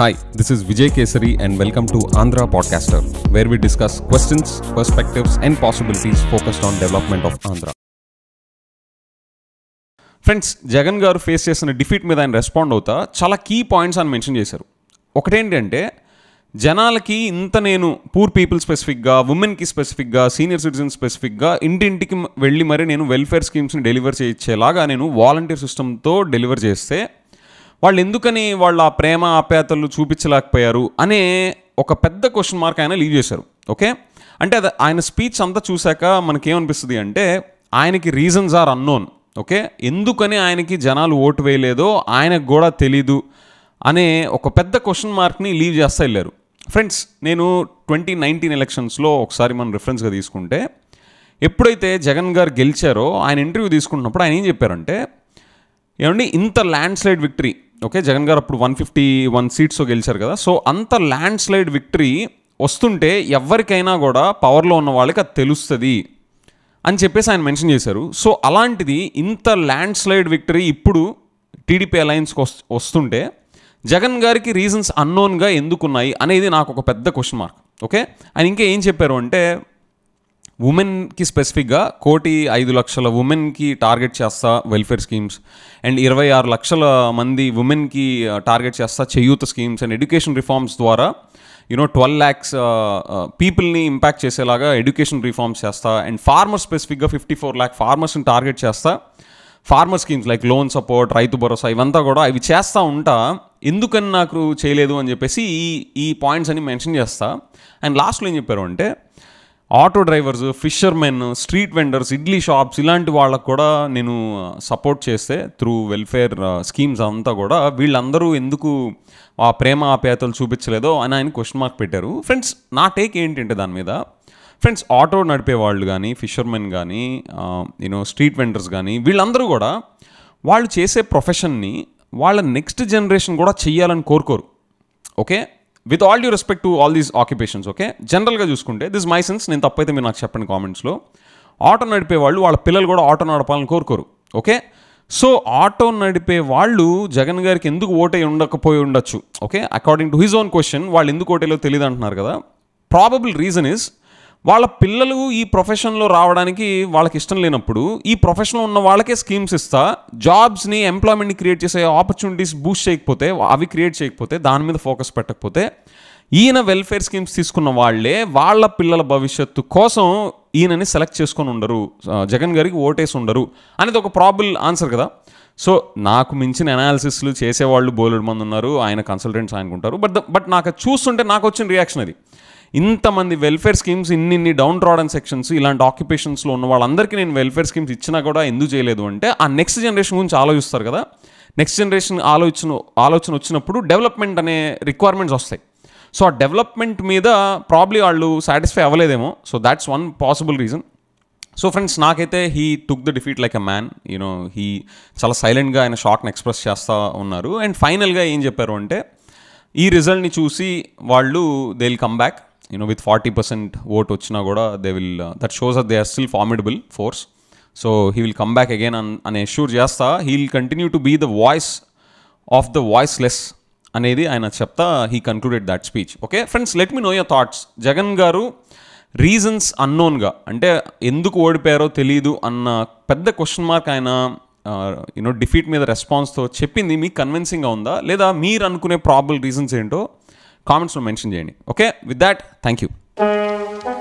hi this is Vijay Kesari and welcome to Andhra podcaster where we discuss questions perspectives and possibilities focused on development of Andhra friends Jagan garu face చేసిన defeat మీద ఆయన respond అవుతా చాలా key points అని mention చేశారు ఒకటేంటంటే జనాలకి ఇంత నేను పూర్ పీపుల్ స్పెసిఫిక్గా ఉమెన్కి స్పెసిఫిక్గా సీనియర్ సిటిజన్ స్పెసిఫిక్గా ఇంటింటికి వెళ్ళి మరీ నేను వెల్ఫేర్ స్కీమ్స్ని డెలివర్ చేయించేలాగా నేను వాలంటీర్ సిస్టమ్తో డెలివర్ చేస్తే వాళ్ళు ఎందుకని వాళ్ళ ఆ ప్రేమ ఆప్యాతలు చూపించలేకపోయారు అనే ఒక పెద్ద క్వశ్చన్ మార్క్ ఆయన లీవ్ చేశారు ఓకే అంటే అది ఆయన స్పీచ్ అంతా చూశాక మనకేమనిపిస్తుంది అంటే ఆయనకి రీజన్స్ ఆర్ అన్నోన్ ఓకే ఎందుకని ఆయనకి జనాలు ఓటు వేయలేదో ఆయనకు కూడా తెలీదు అనే ఒక పెద్ద క్వశ్చన్ మార్క్ని లీవ్ చేస్తా వెళ్ళారు ఫ్రెండ్స్ నేను ట్వంటీ నైన్టీన్ ఎలక్షన్స్లో ఒకసారి మనం రిఫరెన్స్గా తీసుకుంటే ఎప్పుడైతే జగన్ గారు గెలిచారో ఆయన ఇంటర్వ్యూ తీసుకుంటున్నప్పుడు ఆయన ఏం చెప్పారంటే ఏమండి ఇంత landslide victory okay Jagan garu అప్పుడు వన్ ఫిఫ్టీ వన్ సీట్స్ గెలిచారు కదా సో అంత ల్యాండ్ స్లైడ్ విక్టరీ వస్తుంటే ఎవరికైనా కూడా పవర్లో ఉన్న వాళ్ళకి అది తెలుస్తుంది అని చెప్పేసి ఆయన మెన్షన్ చేశారు సో అలాంటిది ఇంత ల్యాండ్ స్లైడ్ విక్టరీ ఇప్పుడు టీడీపీ అలయన్స్కి వస్తుంటే జగన్ గారికి రీజన్స్ అన్నోన్గా ఎందుకున్నాయి అనేది నాకు ఒక పెద్ద క్వశ్చన్ మార్క్ ఓకే ఆయన ఇంకా ఏం చెప్పారు అంటే ఉమెన్కి స్పెసిఫిక్గా కోటి ఐదు లక్షల ఉమెన్కి టార్గెట్ చేస్తా వెల్ఫేర్ స్కీమ్స్ అండ్ ఇరవై ఆరు లక్షల మంది ఉమెన్కి టార్గెట్ uh, చేస్తా Cheyutha schemes and education reforms ద్వారా యూనో ట్వెల్వ్ ల్యాక్స్ పీపుల్ని ఇంపాక్ట్ చేసేలాగా ఎడ్యుకేషన్ రిఫార్మ్స్ చేస్తా అండ్ ఫార్మర్స్ స్పెసిఫిక్గా ఫిఫ్టీ ఫోర్ ల్యాక్ ఫార్మర్స్ని టార్గెట్ చేస్తా farmer schemes like loan support Rythu Bharosa ఇవంతా కూడా ఇవి చేస్తూ ఉంటా ఎందుకని నాకు చేయలేదు అని చెప్పేసి ఈ ఈ పాయింట్స్ అని మెన్షన్ చేస్తా అండ్ లాస్ట్లో ఏం చెప్పారు అంటే auto drivers fishermen street vendors idli shops ఇలాంటి వాళ్ళకు కూడా నేను సపోర్ట్ చేస్తే త్రూ వెల్ఫేర్ స్కీమ్స్ అంతా కూడా వీళ్ళందరూ ఎందుకు ఆ ప్రేమ ఆప్యాయతలు చూపించలేదో అని ఆయన క్వశ్చన్ మార్క్ పెట్టారు ఫ్రెండ్స్ నా టేక్ ఏంటంటే దాని మీద ఫ్రెండ్స్ ఆటో నడిపే వాళ్ళు కానీ ఫిషర్మెన్ కానీ యూనో స్ట్రీట్ వెండర్స్ కానీ వీళ్ళందరూ కూడా వాళ్ళు చేసే ప్రొఫెషన్ని వాళ్ళ నెక్స్ట్ జనరేషన్ కూడా చేయాలని కోరుకోరు okay with all due respect to all these occupations okay జనరల్గా చూసుకుంటే దిస్ మై సెన్స్ నేను తప్పైతే మీరు నాకు చెప్పండి కామెంట్స్లో ఆటో నడిపే వాళ్ళు వాళ్ళ పిల్లలు కూడా ఆటో నడపాలని కోరుకోరు ఓకే సో ఆటో నడిపే వాళ్ళు జగన్ గారికి ఎందుకు ఓటై ఉండకపోయి ఉండొచ్చు okay according to his own question వాళ్ళు ఎందుకు ఓటేలో తెలియదు అంటున్నారు కదా ప్రాబబుల్ రీజన్ ఇస్ వాళ్ళ పిల్లలు ఈ ప్రొఫెషన్లో రావడానికి వాళ్ళకి ఇష్టం లేనప్పుడు ఈ ప్రొఫెషన్లో ఉన్న వాళ్ళకే స్కీమ్స్ ఇస్తా జాబ్స్ని ఎంప్లాయ్మెంట్ని క్రియేట్ చేసే ఆపర్చునిటీస్ బూస్ట్ చేయకపోతే అవి క్రియేట్ చేయకపోతే దాని మీద ఫోకస్ పెట్టకపోతే ఈయన వెల్ఫేర్ స్కీమ్స్ తీసుకున్న వాళ్ళే వాళ్ళ పిల్లల భవిష్యత్తు కోసం ఈయనని సెలెక్ట్ చేసుకొని ఉండరు జగన్ గారికి ఓటేసి ఉండరు అనేది ఒక ప్రాబుల్ ఆన్సర్ కదా సో నాకు మించిన అనాలిసిస్లు చేసేవాళ్ళు బోలెడు మంది ఉన్నారు ఆయన కన్సల్టెంట్స్ ఆయనకుంటారు బట్ బట్ నాకు చూస్తుంటే నాకు వచ్చిన రియాక్షన్ అది ఇంతమంది వెల్ఫేర్ స్కీమ్స్ ఇన్ని ఇన్ని డౌన్ రాడన్ సెక్షన్స్ ఇలాంటి ఆక్యుపేషన్స్లో ఉన్న వాళ్ళందరికీ నేను వెల్ఫేర్ స్కీమ్స్ ఇచ్చినా కూడా ఎందుకు చేయలేదు అంటే ఆ నెక్స్ట్ జనరేషన్ గురించి ఆలోచిస్తారు కదా నెక్స్ట్ జనరేషన్ ఆలోచన ఆలోచన వచ్చినప్పుడు డెవలప్మెంట్ అనే రిక్వైర్మెంట్స్ వస్తాయి సో ఆ డెవలప్మెంట్ మీద ప్రాబ్లీ వాళ్ళు సాటిస్ఫై అవ్వలేదేమో so that's one possible reason so friends నాకైతే he took the defeat like a man you know he చాలా సైలెంట్గా ఆయన షాక్ని ఎక్స్ప్రెస్ చేస్తూ ఉన్నారు అండ్ ఫైనల్గా ఏం చెప్పారు అంటే ఈ రిజల్ట్ని చూసి వాళ్ళు they will come back you know with forty percent vote వచ్చినా కూడా they will that shows that they are still formidable force so he will come back again అని అని ఎష్యూర్ చేస్తా he will continue to be the voice of the voiceless అనేది ఆయన చెప్తా he concluded that speech okay friends let me know your thoughts Jagan garu reasons అన్నోన్గా అంటే ఎందుకు ఓడిపోయారో తెలియదు అన్న పెద్ద క్వశ్చన్ మార్క్ ఆయన యూనో uh, డిఫీట్ మీద రెస్పాన్స్తో చెప్పింది మీకు కన్విన్సింగ్గా ఉందా లేదా మీరు అనుకునే ప్రాబుల్ రీజన్స్ ఏంటో కామెంట్స్లో మెన్షన్ చేయండి okay with that thank you